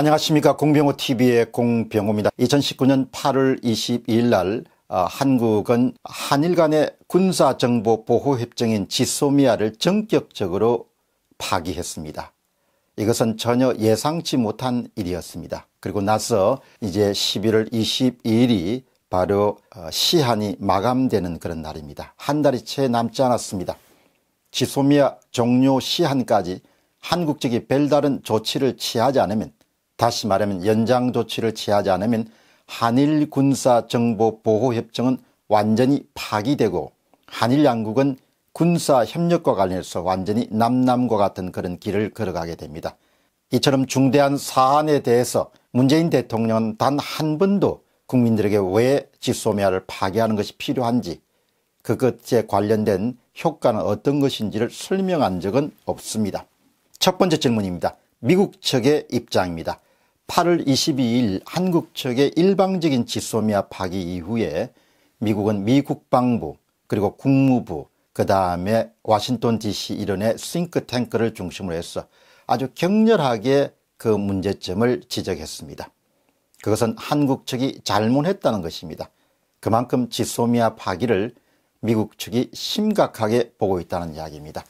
안녕하십니까 공병호 TV의 공병호입니다. 2019년 8월 22일 날 어, 한국은 한일 간의 군사정보 보호협정인 지소미아를 전격적으로 파기했습니다. 이것은 전혀 예상치 못한 일이었습니다. 그리고 나서 이제 11월 22일이 바로 어, 시한이 마감되는 그런 날입니다. 한 달이 채 남지 않았습니다. 지소미아 종료 시한까지 한국 측이 별다른 조치를 취하지 않으면 다시 말하면 연장 조치를 취하지 않으면 한일 군사 정보 보호 협정은 완전히 파기되고 한일 양국은 군사 협력과 관련해서 완전히 남남과 같은 그런 길을 걸어가게 됩니다. 이처럼 중대한 사안에 대해서 문재인 대통령은 단 한 번도 국민들에게 왜 지소미아를 파괴하는 것이 필요한지 그것에 관련된 효과는 어떤 것인지를 설명한 적은 없습니다. 첫 번째 질문입니다. 미국 측의 입장입니다. 8월 22일 한국 측의 일방적인 지소미아 파기 이후에 미국은 미 국방부 그리고 국무부 그 다음에 워싱턴 DC 이런의 싱크탱크를 중심으로 해서 아주 격렬하게 그 문제점을 지적했습니다. 그것은 한국 측이 잘못했다는 것입니다. 그만큼 지소미아 파기를 미국 측이 심각하게 보고 있다는 이야기입니다.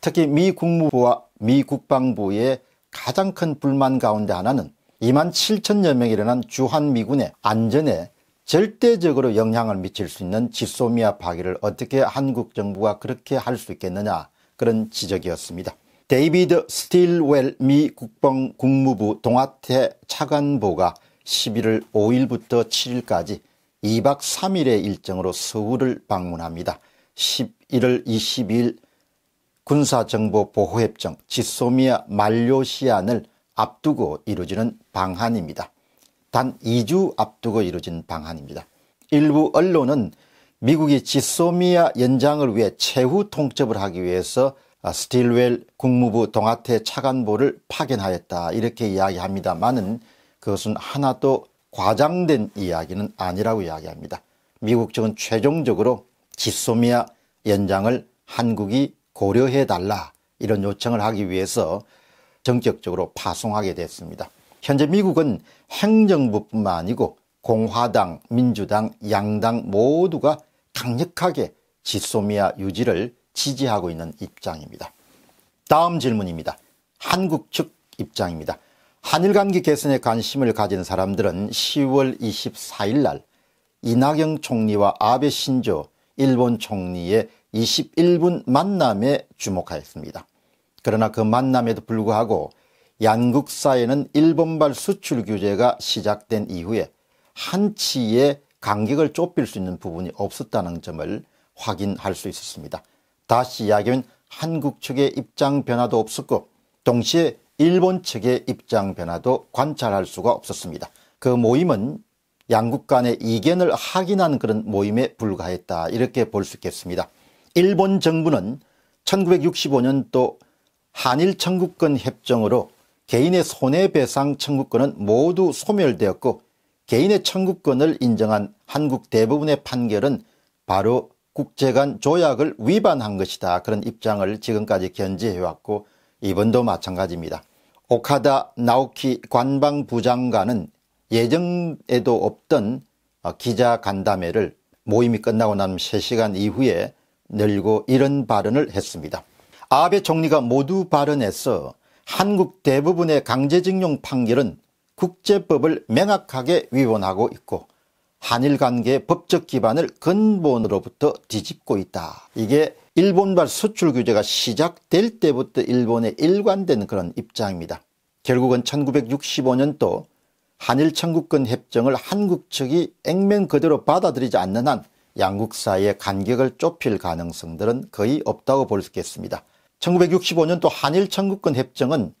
특히 미 국무부와 미 국방부의 가장 큰 불만 가운데 하나는 2만 7천여 명이 일어난 주한미군의 안전에 절대적으로 영향을 미칠 수 있는 지소미아 파괴를 어떻게 한국 정부가 그렇게 할 수 있겠느냐 그런 지적이었습니다. 데이비드 스틸웰 미 국방 국무부 동아태 차관보가 11월 5일부터 7일까지 2박 3일의 일정으로 서울을 방문합니다. 11월 22일 군사정보보호협정 지소미아 만료 시안을 앞두고 이루어지는 방한입니다. 단 2주 앞두고 이루어진 방한입니다. 일부 언론은 미국이 지소미아 연장을 위해 최후 통첩을 하기 위해서 아, 스틸웰 국무부 동아태 차관보를 파견하였다 이렇게 이야기합니다만은 그것은 하나도 과장된 이야기는 아니라고 이야기합니다. 미국 측은 최종적으로 지소미아 연장을 한국이 고려해달라 이런 요청을 하기 위해서 전격적으로 파송하게 됐습니다. 현재 미국은 행정부뿐만 아니고 공화당, 민주당, 양당 모두가 강력하게 지소미아 유지를 지지하고 있는 입장입니다. 다음 질문입니다. 한국 측 입장입니다. 한일 관계 개선에 관심을 가진 사람들은 10월 24일 날 이낙연 총리와 아베 신조 일본 총리의 21분 만남에 주목하였습니다. 그러나 그 만남에도 불구하고 양극사에는 일본발 수출 규제가 시작된 이후에 한치의 간격을 좁힐 수 있는 부분이 없었다는 점을 확인할 수 있었습니다. 다시 이야기하면 한국 측의 입장 변화도 없었고 동시에 일본 측의 입장 변화도 관찰할 수가 없었습니다. 그 모임은 양국 간의 이견을 확인한 그런 모임에 불과했다 이렇게 볼 수 있겠습니다. 일본 정부는 1965년도 한일 청구권 협정으로 개인의 손해배상 청구권은 모두 소멸되었고 개인의 청구권을 인정한 한국 대부분의 판결은 바로 국제간 조약을 위반한 것이다. 그런 입장을 지금까지 견지해왔고 이번도 마찬가지입니다. 오카다 나오키 관방부 장관은 예정에도 없던 어, 기자 간담회를 모임이 끝나고 난 3시간 이후에 늘고 이런 발언을 했습니다. 아베 총리가 모두 발언해서 한국 대부분의 강제징용 판결은 국제법을 명확하게 위원하고 있고 한일 관계의 법적 기반을 근본으로부터 뒤집고 있다. 이게 일본발 수출 규제가 시작될 때부터 일본에 일관된 그런 입장입니다. 결국은 1965년도 한일 청구권 협정을 한국 측이 액면 그대로 받아들이지 않는 한 양국 사이의 간격을 좁힐 가능성들은 거의 없다고 볼 수 있겠습니다. 1965년 또 한일 청구권 협정은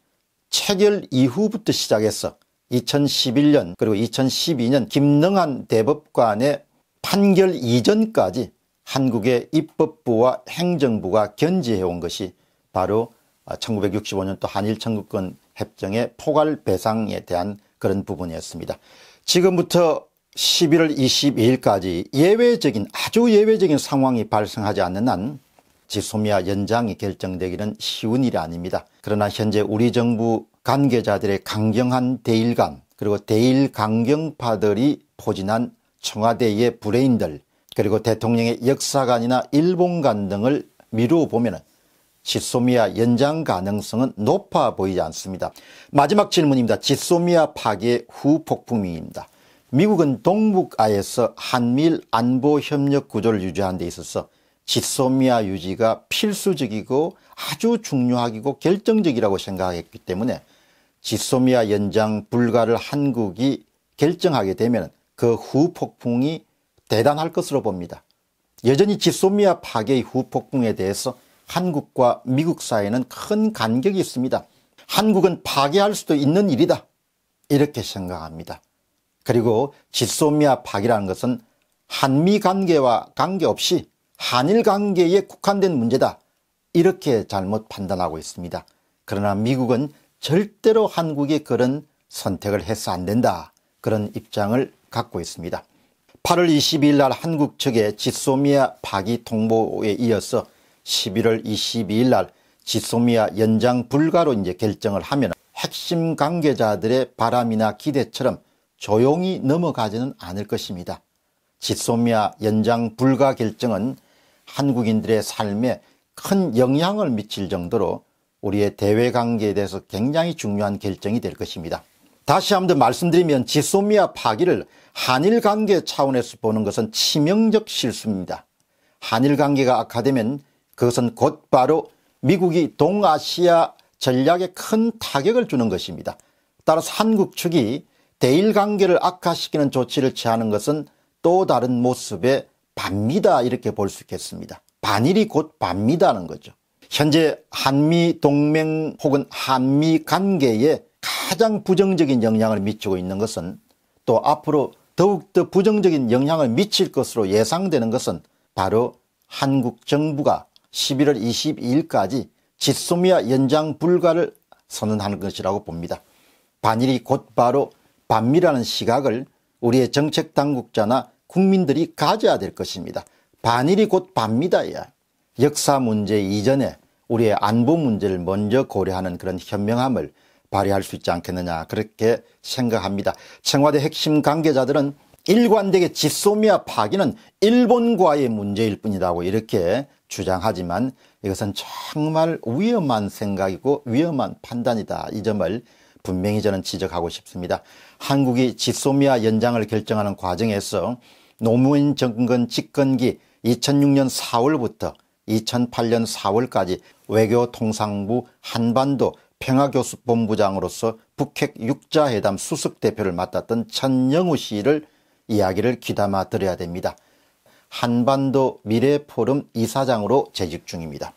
체결 이후부터 시작해서 2011년 그리고 2012년 김능한 대법관의 판결 이전까지 한국의 입법부와 행정부가 견지해온 것이 바로 1965년도 한일 청구권 협정의 포괄 배상에 대한 그런 부분이었습니다. 지금부터 11월 22일까지 예외적인 아주 예외적인 상황이 발생하지 않는 한 지소미아 연장이 결정되기는 쉬운 일이 아닙니다. 그러나 현재 우리 정부 관계자들의 강경한 대일감 그리고 대일 강경파들이 포진한 청와대의 브레인들 그리고 대통령의 역사관이나 일본관 등을 미루어 보면 지소미아 연장 가능성은 높아 보이지 않습니다. 마지막 질문입니다. 지소미아 파괴 후 폭풍입니다. 미국은 동북아에서 한미일 안보 협력 구조를 유지하는 데 있어서 지소미아 유지가 필수적이고 아주 중요하고 결정적이라고 생각했기 때문에 지소미아 연장 불가를 한국이 결정하게 되면 그 후폭풍이 대단할 것으로 봅니다. 여전히 지소미아 파괴의 후폭풍에 대해서 한국과 미국 사이에는 큰 간격이 있습니다. 한국은 파괴할 수도 있는 일이다. 이렇게 생각합니다. 그리고 지소미아 파괴라는 것은 한미 관계와 관계없이 한일 관계에 국한된 문제다 이렇게 잘못 판단하고 있습니다. 그러나 미국은 절대로 한국이 그런 선택을 해서 안 된다 그런 입장을 갖고 있습니다. 8월 22일 날 한국 측의 지소미아 파기 통보에 이어서 11월 22일 날 지소미아 연장 불가로 이제 결정을 하면 핵심 관계자들의 바람이나 기대처럼 조용히 넘어가지는 않을 것입니다. 지소미아 연장 불가 결정은 한국인들의 삶에 큰 영향을 미칠 정도로 우리의 대외 관계에 대해서 굉장히 중요한 결정이 될 것입니다. 다시 한번 말씀드리면 지소미아 파기를 한일 관계 차원에서 보는 것은 치명적 실수입니다. 한일 관계가 악화되면 그것은 곧바로 미국이 동아시아 전략에 큰 타격을 주는 것입니다. 따라서 한국 측이 대일 관계를 악화시키는 조치를 취하는 것은 또 다른 모습의 반미다 이렇게 볼 수 있겠습니다. 반일이 곧 반미다는 거죠. 현재 한미 동맹 혹은 한미 관계에 가장 부정적인 영향을 미치고 있는 것은 또 앞으로 더욱더 부정적인 영향을 미칠 것으로 예상되는 것은 바로 한국 정부가 11월 22일까지 지소미아 연장 불가를 선언하는 것이라고 봅니다. 반일이 곧바로 반미라는 시각을 우리의 정책 당국자나 국민들이 가져야 될 것입니다. 반일이 곧반니다야 역사 문제 이전에 우리의 안보 문제를 먼저 고려하는 그런 현명함을 발휘할 수 있지 않겠느냐 그렇게 생각합니다. 청와대 핵심 관계자들은 일관되게 지소미아 파기는 일본과의 문제일 뿐이라고 이렇게 주장하지만 이것은 정말 위험한 생각이고 위험한 판단이다 이 점을 분명히 저는 지적하고 싶습니다. 한국이 지소미아 연장을 결정하는 과정에서 노무현 정권 집권기 2006년 4월부터 2008년 4월까지 외교통상부 한반도 평화교수본부장으로서 북핵 육자회담 수석대표를 맡았던 천영우 씨를 이야기를 귀담아 들어야 됩니다. 한반도 미래포럼 이사장으로 재직 중입니다.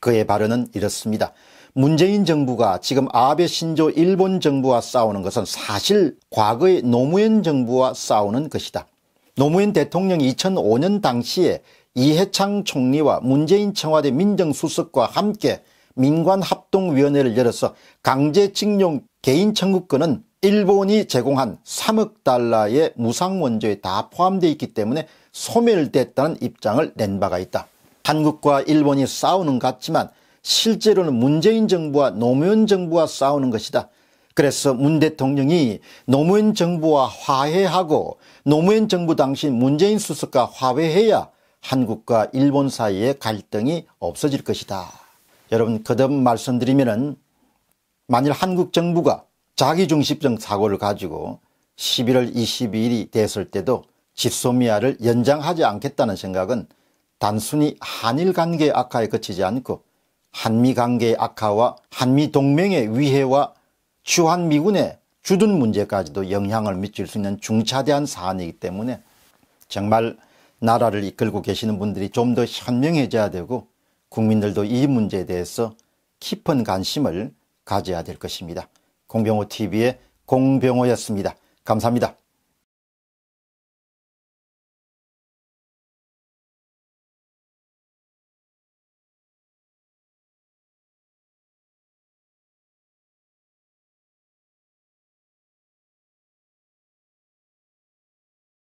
그의 발언은 이렇습니다. 문재인 정부가 지금 아베 신조 일본 정부와 싸우는 것은 사실 과거의 노무현 정부와 싸우는 것이다. 노무현 대통령 2005년 당시에 이해창 총리와 문재인 청와대 민정수석과 함께 민관합동위원회를 열어서 강제징용 개인청구권은 일본이 제공한 3억 달러의 무상원조에 다 포함되어 있기 때문에 소멸됐다는 입장을 낸 바가 있다. 한국과 일본이 싸우는 것 같지만 실제로는 문재인 정부와 노무현 정부와 싸우는 것이다. 그래서 문 대통령이 노무현 정부와 화해하고 노무현 정부 당시 문재인 수석과 화해해야 한국과 일본 사이의 갈등이 없어질 것이다. 여러분 거듭 말씀드리면 만일 한국 정부가 자기중심적 사고를 가지고 11월 22일이 됐을 때도 지소미아를 연장하지 않겠다는 생각은 단순히 한일 관계 악화에 그치지 않고 한미 관계의 악화와 한미 동맹의 위해와 주한미군의 주둔 문제까지도 영향을 미칠 수 있는 중차대한 사안이기 때문에 정말 나라를 이끌고 계시는 분들이 좀 더 현명해져야 되고 국민들도 이 문제에 대해서 깊은 관심을 가져야 될 것입니다. 공병호TV의 공병호였습니다. 감사합니다.